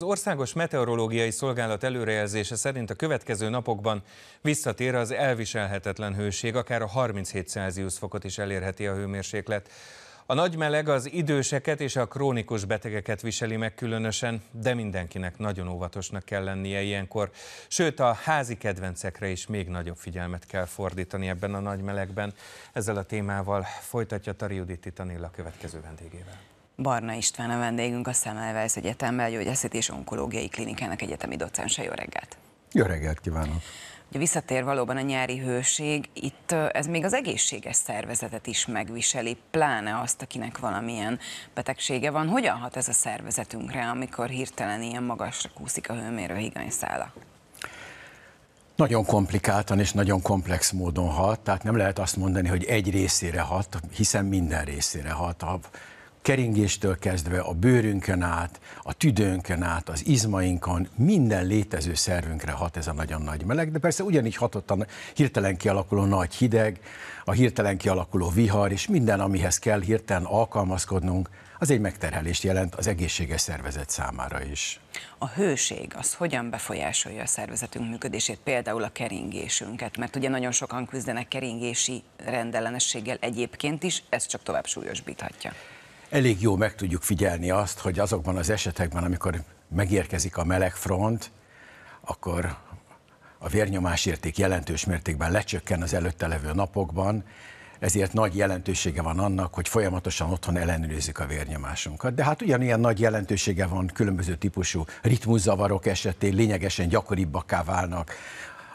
Az Országos Meteorológiai Szolgálat előrejelzése szerint a következő napokban visszatér az elviselhetetlen hőség, akár a 37 Celsius fokot is elérheti a hőmérséklet. A nagy meleg az időseket és a krónikus betegeket viseli meg különösen, de mindenkinek nagyon óvatosnak kell lennie ilyenkor. Sőt, a házi kedvencekre is még nagyobb figyelmet kell fordítani ebben a nagy melegben. Ezzel a témával folytatja Judit Titanilla következő vendégével. Barna István a vendégünk, a Semmelweis Egyetemmel, Gyógyászati és Onkológiai Klinikának egyetemi docense. Jó reggelt! Jó reggelt kívánok! Ugye visszatér valóban a nyári hőség, itt ez még az egészséges szervezetet is megviseli, pláne azt, akinek valamilyen betegsége van. Hogyan hat ez a szervezetünkre, amikor hirtelen ilyen magasra kúszik a hőmérő higanyszála? Nagyon komplikáltan és nagyon komplex módon hat, tehát nem lehet azt mondani, hogy egy részére hat, hiszen minden részére hat. Ha keringéstől kezdve a bőrünkön át, a tüdőnkön át, az izmainkon, minden létező szervünkre hat ez a nagyon nagy meleg, de persze ugyanígy hatott a hirtelen kialakuló nagy hideg, a hirtelen kialakuló vihar, és minden, amihez kell hirtelen alkalmazkodnunk, az egy megterhelést jelent az egészséges szervezet számára is. A hőség az hogyan befolyásolja a szervezetünk működését, például a keringésünket? Mert ugye nagyon sokan küzdenek keringési rendellenességgel egyébként is, ez csak tovább súlyosbíthatja elég jó meg tudjuk figyelni azt, hogy azokban az esetekben, amikor megérkezik a meleg front, akkor a vérnyomásérték jelentős mértékben lecsökken az előtte levő napokban, ezért nagy jelentősége van annak, hogy folyamatosan otthon ellenőrizzük a vérnyomásunkat. De hát ugyanilyen nagy jelentősége van különböző típusú ritmuszavarok esetén, lényegesen gyakoribbakká válnak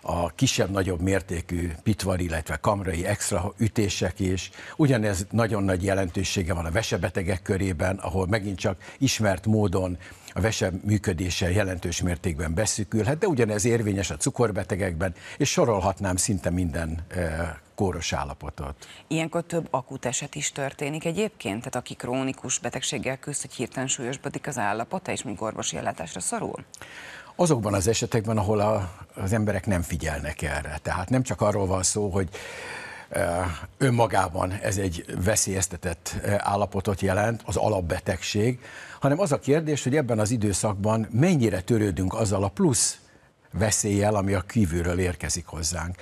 a kisebb-nagyobb mértékű pitvar, illetve kamrai extra ütések is. Ugyanez nagyon nagy jelentősége van a vesebetegek körében, ahol megint csak ismert módon a vese működése jelentős mértékben beszükülhet, de ugyanez érvényes a cukorbetegekben, és sorolhatnám szinte minden e, kóros állapotot. Ilyenkor több akut eset is történik egyébként? Tehát aki krónikus betegséggel küzd, hogy hirtelen súlyosbodik az állapota, és mikor orvosi ellátásra szorul? azokban az esetekben, ahol a, az emberek nem figyelnek erre. Tehát nem csak arról van szó, hogy e, önmagában ez egy veszélyeztetett e, állapotot jelent, az alapbetegség, hanem az a kérdés, hogy ebben az időszakban mennyire törődünk azzal a plusz veszéllyel, ami a kívülről érkezik hozzánk.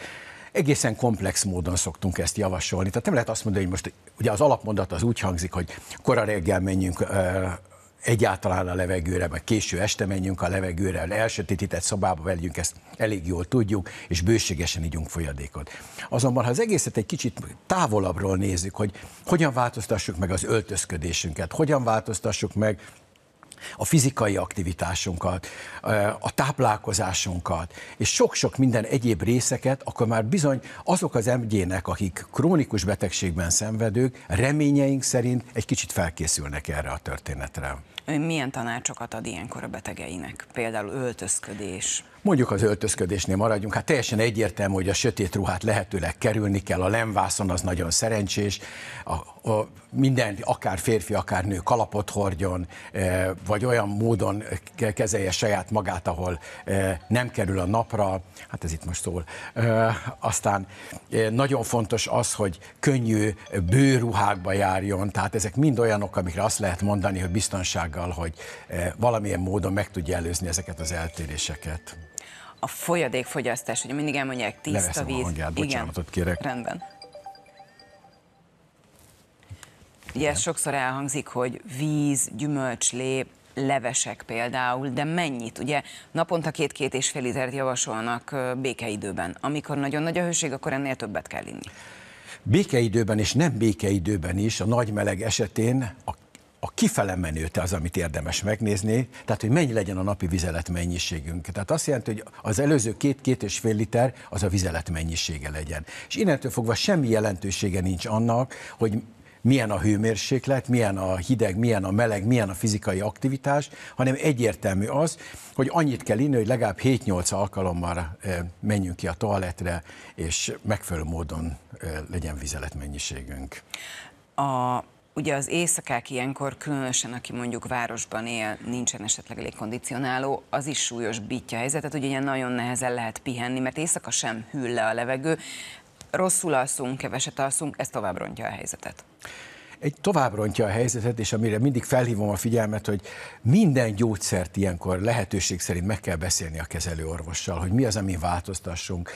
Egészen komplex módon szoktunk ezt javasolni. Tehát nem lehet azt mondani, hogy most ugye az alapmondat az úgy hangzik, hogy kora reggel menjünk e, egyáltalán a levegőre, vagy késő este menjünk a levegőre, elsötétített szobába vegyünk, ezt elég jól tudjuk, és bőségesen ígyunk folyadékot. Azonban, ha az egészet egy kicsit távolabbról nézzük, hogy hogyan változtassuk meg az öltözködésünket, hogyan változtassuk meg a fizikai aktivitásunkat, eh, a táplálkozásunkat, és sok-sok minden egyéb részeket, akkor már bizony azok az emgyének, akik krónikus betegségben szenvedők, reményeink szerint egy kicsit felkészülnek erre a történetre. Ön milyen tanácsokat ad ilyenkor a betegeinek? Például öltözködés, Mondjuk az öltözködésnél maradjunk, hát teljesen egyértelmű, hogy a sötét ruhát lehetőleg kerülni kell, a lemvászon az nagyon szerencsés, a minden, akár férfi, akár nő kalapot hordjon, e, vagy olyan módon kezelje saját magát, ahol e, nem kerül a napra, hát ez itt most szól. E, aztán nagyon fontos az, hogy könnyű bőruhákba járjon, tehát ezek mind olyanok, amikre azt lehet mondani, hogy biztonsággal, hogy valamilyen módon meg tudja előzni ezeket az eltéréseket. A folyadékfogyasztás, hogy mindig elmondják tiszta Leveszem víz. A hangját, bocsánatot Igen. kérek. Rendben. Ugye ez sokszor elhangzik, hogy víz, gyümölcslé, levesek például, de mennyit? Ugye naponta két-két és fél litert javasolnak békeidőben. Amikor nagyon nagy a hőség, akkor ennél többet kell inni. Békeidőben és nem békeidőben is, a nagy meleg esetén a a kifele te az, amit érdemes megnézni, tehát hogy mennyi legyen a napi vizelet mennyiségünk. Tehát azt jelenti, hogy az előző két-két és fél liter az a vizelet mennyisége legyen. És innentől fogva semmi jelentősége nincs annak, hogy milyen a hőmérséklet, milyen a hideg, milyen a meleg, milyen a fizikai aktivitás, hanem egyértelmű az, hogy annyit kell inni, hogy legalább 7-8 alkalommal menjünk ki a toaletre, és megfelelő módon legyen mennyiségünk. A Ugye az éjszakák ilyenkor, különösen aki mondjuk városban él, nincsen esetleg légkondicionáló, az is súlyos a helyzetet, ugye nagyon nehezen lehet pihenni, mert éjszaka sem hűl le a levegő, rosszul alszunk, keveset alszunk, ez tovább rontja a helyzetet egy tovább rontja a helyzetet, és amire mindig felhívom a figyelmet, hogy minden gyógyszert ilyenkor lehetőség szerint meg kell beszélni a kezelőorvossal, hogy mi az, ami változtassunk.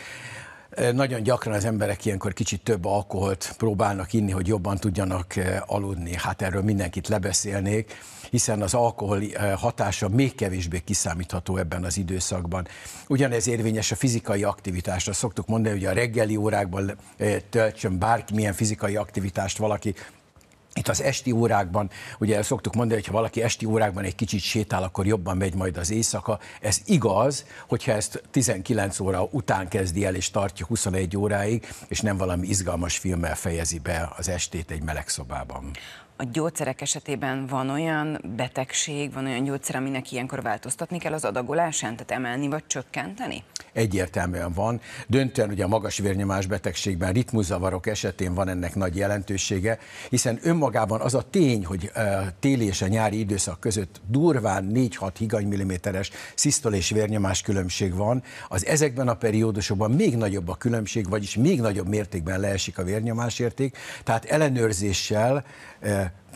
Nagyon gyakran az emberek ilyenkor kicsit több alkoholt próbálnak inni, hogy jobban tudjanak aludni. Hát erről mindenkit lebeszélnék, hiszen az alkohol hatása még kevésbé kiszámítható ebben az időszakban. Ugyanez érvényes a fizikai aktivitásra. Szoktuk mondani, hogy a reggeli órákban töltsön bárki milyen fizikai aktivitást valaki, itt az esti órákban, ugye el szoktuk mondani, hogy ha valaki esti órákban egy kicsit sétál, akkor jobban megy majd az éjszaka. Ez igaz, hogyha ezt 19 óra után kezdi el, és tartja 21 óráig, és nem valami izgalmas filmmel fejezi be az estét egy meleg szobában a gyógyszerek esetében van olyan betegség, van olyan gyógyszer, aminek ilyenkor változtatni kell az adagolásán, tehát emelni vagy csökkenteni? Egyértelműen van. Döntően ugye a magas vérnyomás betegségben, ritmuszavarok esetén van ennek nagy jelentősége, hiszen önmagában az a tény, hogy téli és a nyári időszak között durván 4-6 higanymilliméteres szisztol és vérnyomás különbség van, az ezekben a periódusokban még nagyobb a különbség, vagyis még nagyobb mértékben leesik a vérnyomásérték, tehát ellenőrzéssel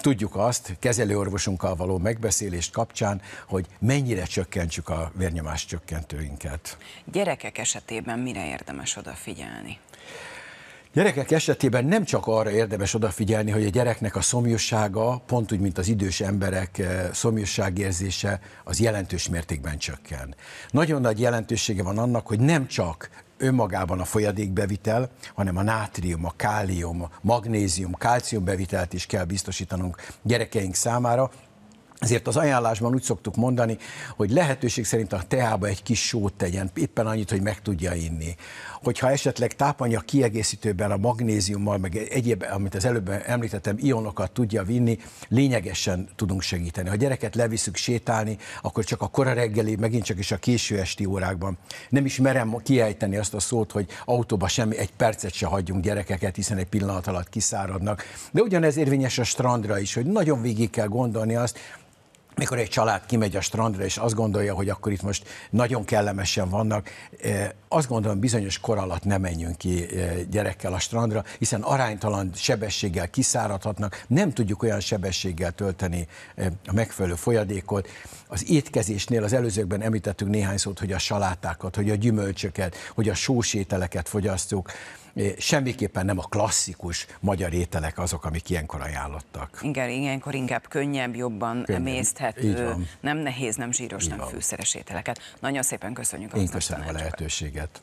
tudjuk azt kezelőorvosunkkal való megbeszélést kapcsán, hogy mennyire csökkentsük a vérnyomás csökkentőinket. Gyerekek esetében mire érdemes odafigyelni? Gyerekek esetében nem csak arra érdemes odafigyelni, hogy a gyereknek a szomjúsága, pont úgy, mint az idős emberek eh, szomjúságérzése, az jelentős mértékben csökken. Nagyon nagy jelentősége van annak, hogy nem csak önmagában a folyadékbevitel, hanem a nátrium, a kálium, a magnézium, kalcium bevitelt is kell biztosítanunk gyerekeink számára, ezért az ajánlásban úgy szoktuk mondani, hogy lehetőség szerint a teába egy kis sót tegyen, éppen annyit, hogy meg tudja inni. Hogyha esetleg tápanyag kiegészítőben a magnéziummal, meg egyéb, amit az előbb említettem, ionokat tudja vinni, lényegesen tudunk segíteni. Ha a gyereket leviszük sétálni, akkor csak a kora reggeli, megint csak is a késő esti órákban. Nem is merem kiejteni azt a szót, hogy autóba semmi, egy percet se hagyjunk gyerekeket, hiszen egy pillanat alatt kiszáradnak. De ugyanez érvényes a strandra is, hogy nagyon végig kell gondolni azt, mikor egy család kimegy a strandra, és azt gondolja, hogy akkor itt most nagyon kellemesen vannak, eh, azt gondolom bizonyos kor alatt nem menjünk ki eh, gyerekkel a strandra, hiszen aránytalan sebességgel kiszáradhatnak, nem tudjuk olyan sebességgel tölteni eh, a megfelelő folyadékot. Az étkezésnél az előzőkben említettük néhány szót, hogy a salátákat, hogy a gyümölcsöket, hogy a sós ételeket fogyasztjuk semmiképpen nem a klasszikus magyar ételek azok, amik ilyenkor ajánlottak. Igen, ilyenkor inkább könnyebb, jobban könnyebb. emészthető, nem nehéz, nem zsíros, Így nem van. fűszeres ételeket. Nagyon szépen köszönjük. Én köszönöm a lehetőséget.